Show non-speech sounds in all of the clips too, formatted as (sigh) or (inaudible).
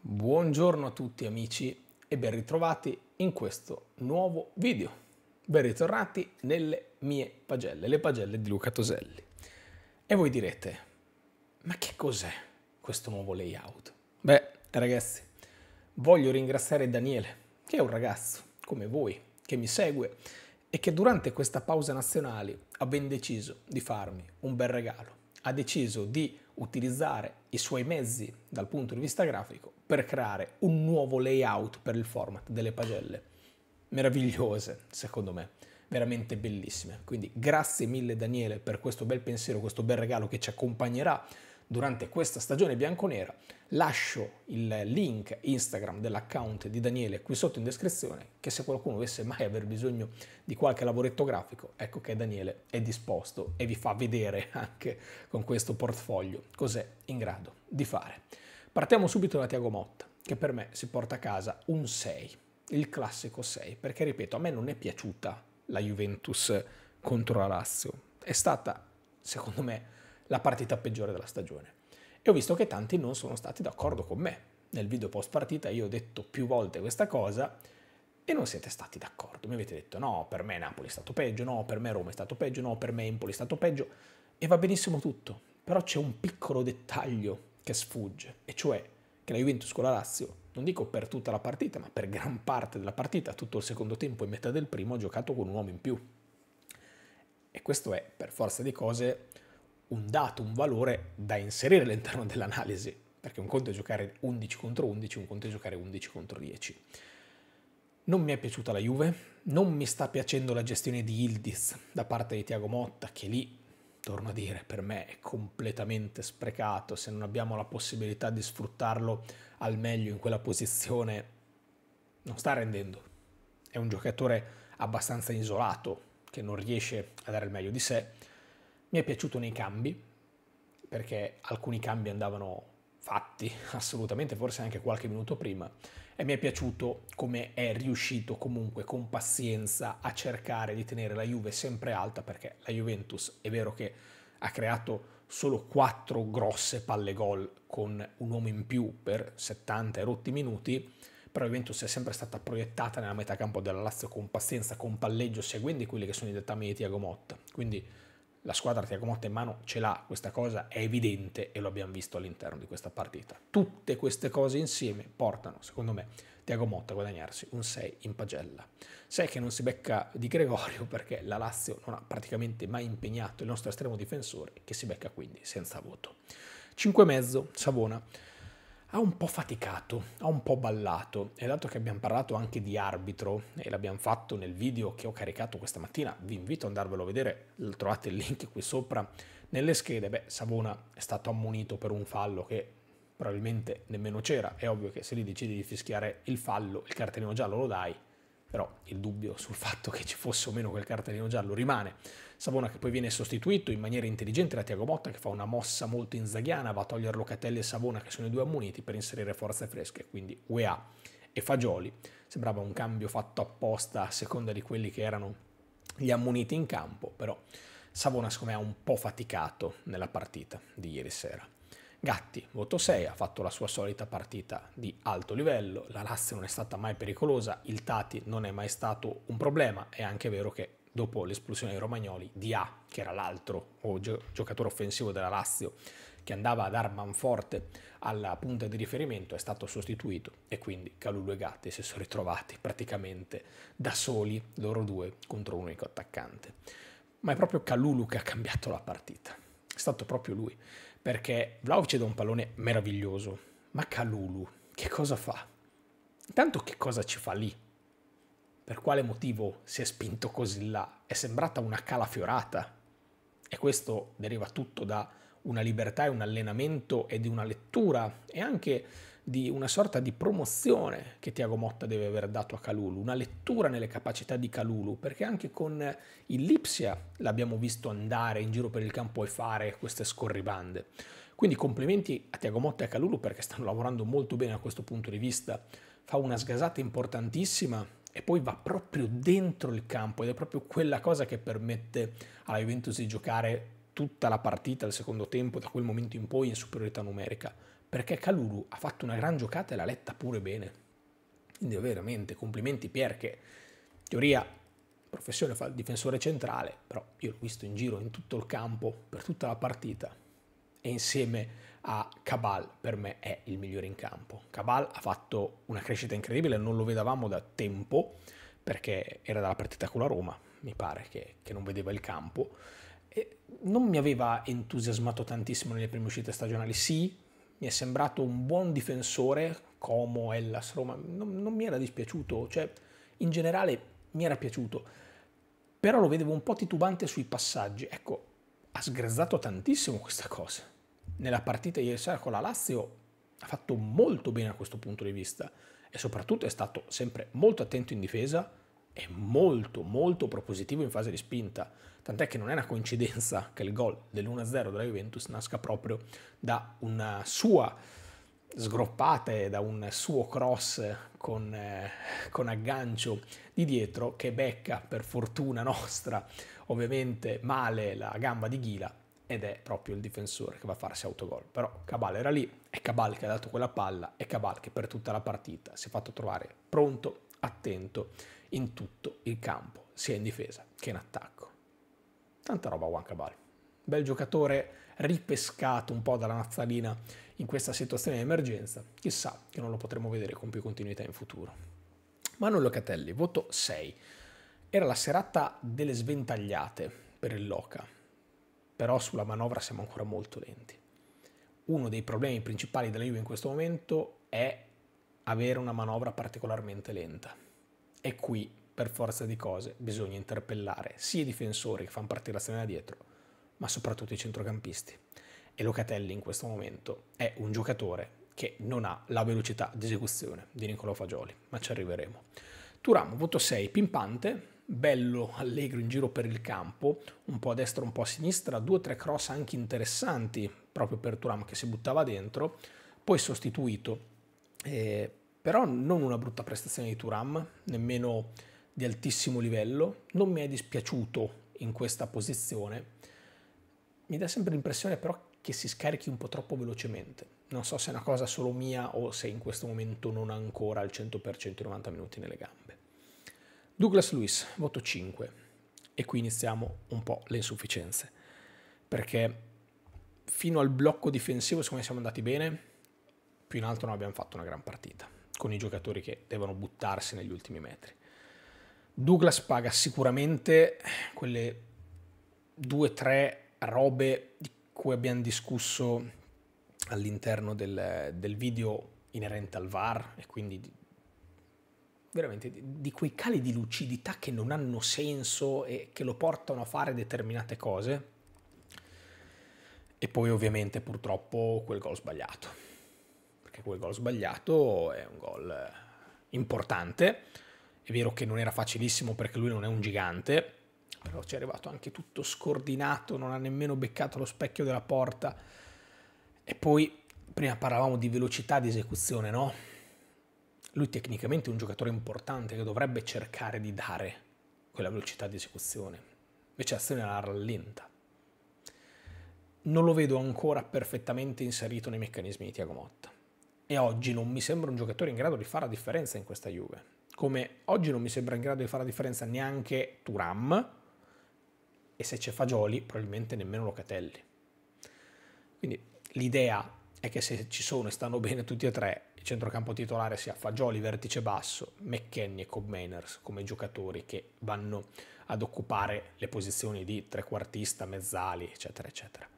Buongiorno a tutti amici e ben ritrovati in questo nuovo video. Ben ritornati nelle mie pagelle, le pagelle di Luca Toselli. E voi direte, ma che cos'è questo nuovo layout? Beh, ragazzi, voglio ringraziare Daniele, che è un ragazzo come voi, che mi segue e che durante questa pausa nazionale ha ben deciso di farmi un bel regalo. Ha deciso di utilizzare i suoi mezzi dal punto di vista grafico per creare un nuovo layout per il format delle pagelle. Meravigliose, secondo me, veramente bellissime. Quindi grazie mille Daniele per questo bel pensiero, questo bel regalo che ci accompagnerà durante questa stagione bianconera. Lascio il link Instagram dell'account di Daniele qui sotto in descrizione, che se qualcuno avesse mai aver bisogno di qualche lavoretto grafico, ecco che Daniele è disposto e vi fa vedere (laughs) anche con questo portfolio cos'è in grado di fare. Partiamo subito da Tiago Motta, che per me si porta a casa un 6, il classico 6, perché ripeto, a me non è piaciuta la Juventus contro la Lazio. È stata, secondo me, la partita peggiore della stagione. E ho visto che tanti non sono stati d'accordo con me. Nel video post partita io ho detto più volte questa cosa e non siete stati d'accordo. Mi avete detto no, per me Napoli è stato peggio, no, per me Roma è stato peggio, no, per me Empoli è stato peggio. E va benissimo tutto, però c'è un piccolo dettaglio che sfugge, e cioè che la Juventus con la Lazio, non dico per tutta la partita, ma per gran parte della partita, tutto il secondo tempo e metà del primo, ha giocato con un uomo in più. E questo è, per forza di cose, un dato, un valore da inserire all'interno dell'analisi, perché un conto è giocare 11 contro 11, un conto è giocare 11 contro 10. Non mi è piaciuta la Juve, non mi sta piacendo la gestione di Ildiz da parte di Tiago Motta, che lì, torno a dire, per me è completamente sprecato, se non abbiamo la possibilità di sfruttarlo al meglio in quella posizione, non sta rendendo. È un giocatore abbastanza isolato, che non riesce a dare il meglio di sé, mi è piaciuto nei cambi, perché alcuni cambi andavano fatti (laughs) assolutamente, forse anche qualche minuto prima, e mi è piaciuto come è riuscito comunque con pazienza a cercare di tenere la Juve sempre alta, perché la Juventus è vero che ha creato solo quattro grosse palle gol con un uomo in più per 70 rotti minuti, però la Juventus è sempre stata proiettata nella metà campo della Lazio con pazienza, con palleggio, seguendo quelli che sono i dettami di Tiago Motta. Quindi la squadra Tiago Motta in mano ce l'ha, questa cosa è evidente e lo abbiamo visto all'interno di questa partita. Tutte queste cose insieme portano, secondo me, Tiago Motta a guadagnarsi un 6 in pagella. 6 che non si becca di Gregorio perché la Lazio non ha praticamente mai impegnato il nostro estremo difensore che si becca quindi senza voto. 5,5 Savona ha un po' faticato, ha un po' ballato e dato che abbiamo parlato anche di arbitro e l'abbiamo fatto nel video che ho caricato questa mattina, vi invito ad andarvelo a vedere, trovate il link qui sopra nelle schede, beh Savona è stato ammonito per un fallo che probabilmente nemmeno c'era, è ovvio che se lì decidi di fischiare il fallo, il cartellino giallo lo dai, però il dubbio sul fatto che ci fosse o meno quel cartellino giallo rimane. Savona che poi viene sostituito in maniera intelligente da Tiago Motta che fa una mossa molto inzaghiana, va a togliere Locatelli e Savona che sono i due ammuniti per inserire forze fresche, quindi UEA e Fagioli. Sembrava un cambio fatto apposta a seconda di quelli che erano gli ammuniti in campo, però Savona secondo me ha un po' faticato nella partita di ieri sera. Gatti, voto 6, ha fatto la sua solita partita di alto livello, la Lazio non è stata mai pericolosa, il Tati non è mai stato un problema, è anche vero che dopo l'esplosione dei Romagnoli, Dia, che era l'altro giocatore offensivo della Lazio, che andava a dar manforte alla punta di riferimento, è stato sostituito e quindi Calulu e Gatti si sono ritrovati praticamente da soli, loro due, contro un unico attaccante. Ma è proprio Calulu che ha cambiato la partita, è stato proprio lui perché Vlaovic da un pallone meraviglioso, ma Calulu che cosa fa? Intanto che cosa ci fa lì? Per quale motivo si è spinto così là? È sembrata una calafiorata. e questo deriva tutto da una libertà e un allenamento e di una lettura e anche di una sorta di promozione che Tiago Motta deve aver dato a Calulu, una lettura nelle capacità di Calulu, perché anche con il Lipsia l'abbiamo visto andare in giro per il campo e fare queste scorribande. Quindi complimenti a Tiago Motta e a Calulu perché stanno lavorando molto bene a questo punto di vista. Fa una sgasata importantissima e poi va proprio dentro il campo ed è proprio quella cosa che permette alla Juventus di giocare tutta la partita il secondo tempo da quel momento in poi in superiorità numerica perché Calulu ha fatto una gran giocata e l'ha letta pure bene. Quindi veramente complimenti Pier che in teoria professione fa il difensore centrale, però io l'ho visto in giro in tutto il campo per tutta la partita e insieme a Cabal per me è il migliore in campo. Cabal ha fatto una crescita incredibile, non lo vedevamo da tempo perché era dalla partita con la Roma, mi pare che, che non vedeva il campo. E non mi aveva entusiasmato tantissimo nelle prime uscite stagionali, sì, mi è sembrato un buon difensore, Como, Ellas, Roma, non, non mi era dispiaciuto, cioè in generale mi era piaciuto, però lo vedevo un po' titubante sui passaggi. Ecco, ha sgrezzato tantissimo questa cosa. Nella partita ieri sera con la Lazio ha fatto molto bene a questo punto di vista e soprattutto è stato sempre molto attento in difesa e molto molto propositivo in fase di spinta Tant'è che non è una coincidenza che il gol dell'1-0 della Juventus nasca proprio da una sua sgroppata, e da un suo cross con, eh, con aggancio di dietro che becca per fortuna nostra ovviamente male la gamba di Ghila ed è proprio il difensore che va a farsi autogol. Però Cabal era lì, è Cabal che ha dato quella palla, è Cabal che per tutta la partita si è fatto trovare pronto, attento in tutto il campo, sia in difesa che in attacco. Tanta roba Wankabal. Bel giocatore ripescato un po' dalla Nazzalina in questa situazione di emergenza. Chissà che non lo potremo vedere con più continuità in futuro. Manuel Locatelli, voto 6. Era la serata delle sventagliate per il Loca, però sulla manovra siamo ancora molto lenti. Uno dei problemi principali della Juve in questo momento è avere una manovra particolarmente lenta. E qui per forza di cose bisogna interpellare sia i difensori che fanno partire la da dietro, ma soprattutto i centrocampisti. E Locatelli in questo momento è un giocatore che non ha la velocità di esecuzione di Niccolò Fagioli, ma ci arriveremo. Turam, voto 6, pimpante, bello, allegro in giro per il campo, un po' a destra, un po' a sinistra, due o tre cross anche interessanti proprio per Turam che si buttava dentro, poi sostituito, eh, però non una brutta prestazione di Turam, nemmeno di altissimo livello, non mi è dispiaciuto in questa posizione. Mi dà sempre l'impressione però che si scarichi un po' troppo velocemente. Non so se è una cosa solo mia o se in questo momento non ha ancora al 100% 90 minuti nelle gambe. Douglas Lewis, voto 5. E qui iniziamo un po' le insufficienze. Perché fino al blocco difensivo secondo me siamo andati bene, più in alto non abbiamo fatto una gran partita, con i giocatori che devono buttarsi negli ultimi metri. Douglas paga sicuramente quelle due o tre robe di cui abbiamo discusso all'interno del, del, video inerente al VAR e quindi di, veramente di, di quei cali di lucidità che non hanno senso e che lo portano a fare determinate cose e poi ovviamente purtroppo quel gol sbagliato perché quel gol sbagliato è un gol importante è vero che non era facilissimo perché lui non è un gigante, però ci è arrivato anche tutto scordinato, non ha nemmeno beccato lo specchio della porta. E poi prima parlavamo di velocità di esecuzione, no? Lui tecnicamente è un giocatore importante che dovrebbe cercare di dare quella velocità di esecuzione, invece l'azione la rallenta. Non lo vedo ancora perfettamente inserito nei meccanismi di Tiago Motta e oggi non mi sembra un giocatore in grado di fare la differenza in questa Juve come oggi non mi sembra in grado di fare la differenza neanche Turam, e se c'è Fagioli probabilmente nemmeno Locatelli. Quindi l'idea è che se ci sono e stanno (laughs) bene tutti e tre, il centrocampo titolare sia Fagioli, vertice basso, McKenny e Cobb Mainers come giocatori che vanno ad occupare le posizioni di trequartista, mezzali, eccetera, eccetera.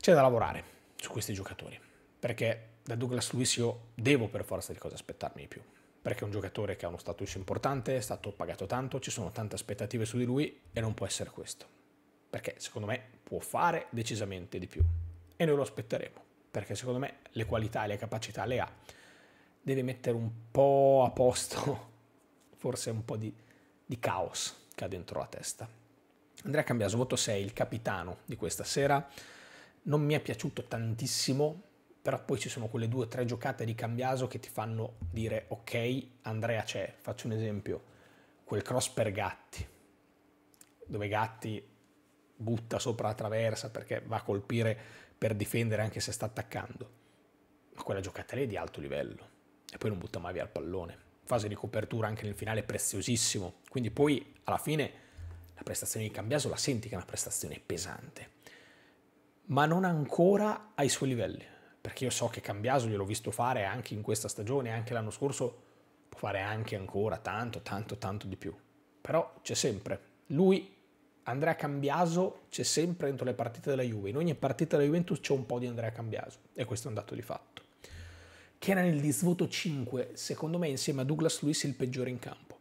C'è da lavorare su questi giocatori, perché da Douglas Luis io devo per forza di cosa aspettarmi di più perché è un giocatore che ha uno status importante, è stato pagato tanto, ci sono tante aspettative su di lui e non può essere questo. Perché secondo me può fare decisamente di più e noi lo aspetteremo, perché secondo me le qualità e le capacità le ha. Deve mettere un po' a posto (laughs) forse un po' di, di caos che ha dentro la testa. Andrea Cambiaso, voto 6, il capitano di questa sera. Non mi è piaciuto tantissimo, però poi ci sono quelle due o tre giocate di cambiaso che ti fanno dire ok, Andrea c'è, faccio un esempio, quel cross per Gatti, dove Gatti butta sopra la traversa perché va a colpire per difendere anche se sta attaccando, ma quella giocata lì è di alto livello e poi non butta mai via il pallone, fase di copertura anche nel finale preziosissimo, quindi poi alla fine la prestazione di cambiaso la senti che è una prestazione pesante, ma non ancora ai suoi livelli perché io so che Cambiaso gliel'ho visto fare anche in questa stagione, anche l'anno scorso, può fare anche ancora tanto, tanto, tanto di più. Però c'è sempre. Lui, Andrea Cambiaso, c'è sempre dentro le partite della Juve. In ogni partita della Juventus c'è un po' di Andrea Cambiaso. E questo è un dato di fatto. Che era nel disvoto 5, secondo me insieme a Douglas Luis il peggiore in campo.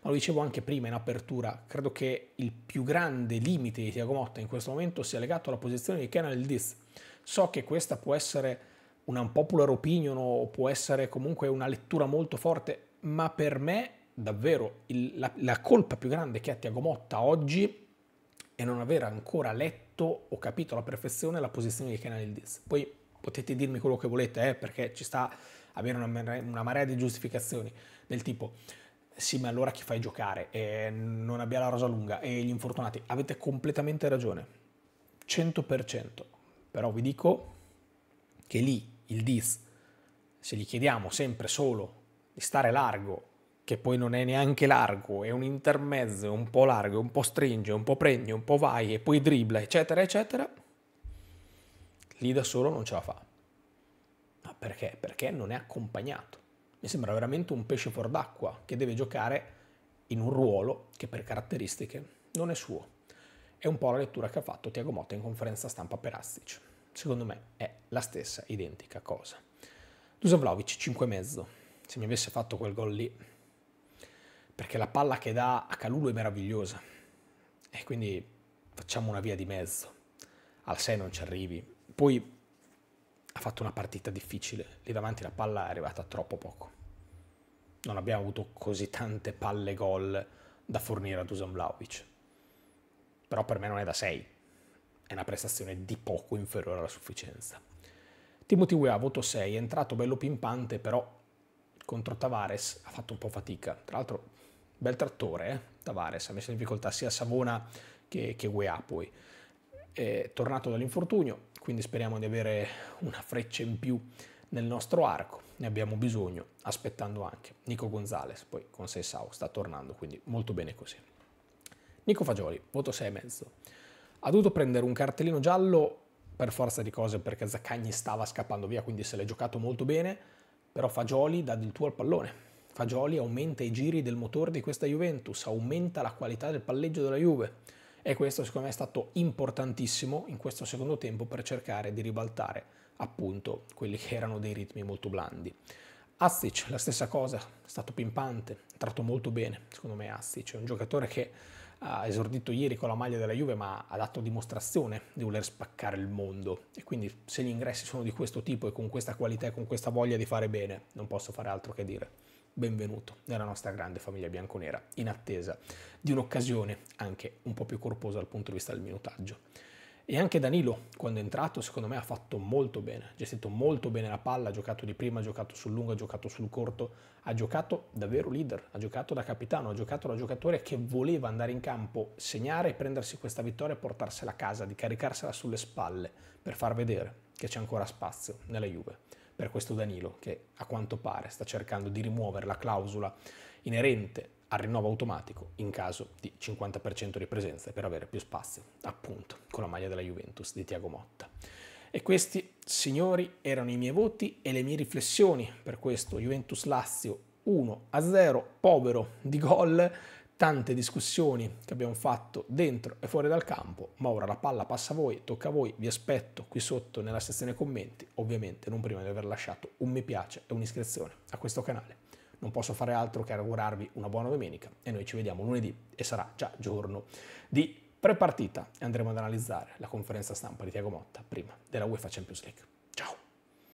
Ma lo dicevo anche prima in apertura, credo che il più grande limite di Tiago Motta in questo momento sia legato alla posizione di Kenan Diz, So che questa può essere una unpopular opinion o può essere comunque una lettura molto forte, ma per me davvero il, la, la, colpa più grande che ha Tiago Motta oggi è non aver ancora letto o capito alla perfezione la posizione di Kenan Ildiz. Poi potete dirmi quello che volete, eh, perché ci sta avere una marea, una marea di giustificazioni del tipo sì, ma allora chi fai giocare? E non abbia la rosa lunga e gli infortunati. Avete completamente ragione. 100%. Però vi dico che lì il Diz, se gli chiediamo sempre solo di stare largo, che poi non è neanche largo, è un intermezzo, è un po' largo, un po' stringe, un po' prendi, un po' vai e poi dribbla, eccetera, eccetera, lì da solo non ce la fa. Ma perché? Perché non è accompagnato. Mi sembra veramente un pesce fuor d'acqua che deve giocare in un ruolo che per caratteristiche non è suo è un po' la lettura che ha fatto Tiago Motta in conferenza stampa per Astic. Secondo me è la stessa identica cosa. Dusan Vlaovic 5,5. Se mi avesse fatto quel gol lì, perché la palla che dà a Calulo è meravigliosa. E quindi facciamo una via di mezzo. Al 6 non ci arrivi. Poi ha fatto una partita difficile. Lì davanti la palla è arrivata troppo poco. Non abbiamo avuto così tante palle gol da fornire a Dusan Vlaovic però per me non è da 6. È una prestazione di poco inferiore alla sufficienza. Timothy Weah, voto 6, è entrato bello pimpante, però contro Tavares ha fatto un po' fatica. Tra l'altro, bel trattore, eh? Tavares, ha messo in difficoltà sia Savona che, che Weah poi. È tornato dall'infortunio, quindi speriamo di avere una freccia in più nel nostro arco. Ne abbiamo bisogno, aspettando anche Nico Gonzalez, poi con 6 Seisao sta tornando, quindi molto bene così. Nico Fagioli, voto 6,5. Ha dovuto prendere un cartellino giallo per forza di cose perché Zaccagni stava scappando via, quindi se l'è giocato molto bene, però Fagioli dà del tuo al pallone. Fagioli aumenta i giri del motore di questa Juventus, aumenta la qualità del palleggio della Juve e questo secondo me è stato importantissimo in questo secondo tempo per cercare di ribaltare appunto quelli che erano dei ritmi molto blandi. Astic, la stessa cosa, è stato pimpante, è tratto molto bene, secondo me Astic è un giocatore che ha esordito ieri con la maglia della Juve ma ha dato dimostrazione di voler spaccare il mondo e quindi se gli ingressi sono di questo tipo e con questa qualità e con questa voglia di fare bene non posso fare altro che dire benvenuto nella nostra grande famiglia bianconera in attesa di un'occasione anche un po' più corposa dal punto di vista del minutaggio. E anche Danilo, quando è entrato, secondo me ha fatto molto bene, ha gestito molto bene la palla, ha giocato di prima, ha giocato sul lungo, ha giocato sul corto, ha giocato davvero leader, ha giocato da capitano, ha giocato da giocatore che voleva andare in campo, segnare e prendersi questa vittoria e portarsela a casa, di caricarsela sulle spalle per far vedere che c'è ancora spazio nella Juve. Per questo Danilo, che a quanto pare sta cercando di rimuovere la clausola inerente al rinnovo automatico in caso di 50% di presenza per avere più spazio, appunto, con la maglia della Juventus di Tiago Motta. E questi, signori, erano i miei voti e le mie riflessioni per questo Juventus Lazio 1-0, povero di gol, tante discussioni che abbiamo fatto dentro e fuori dal campo, ma ora la palla passa a voi, tocca a voi, vi aspetto qui sotto nella sezione commenti, ovviamente non prima di aver lasciato un mi piace e un'iscrizione a questo canale non posso fare altro che augurarvi una buona domenica e noi ci vediamo lunedì e sarà già giorno di prepartita e andremo ad analizzare la conferenza stampa di Tiago Motta prima della UEFA Champions League.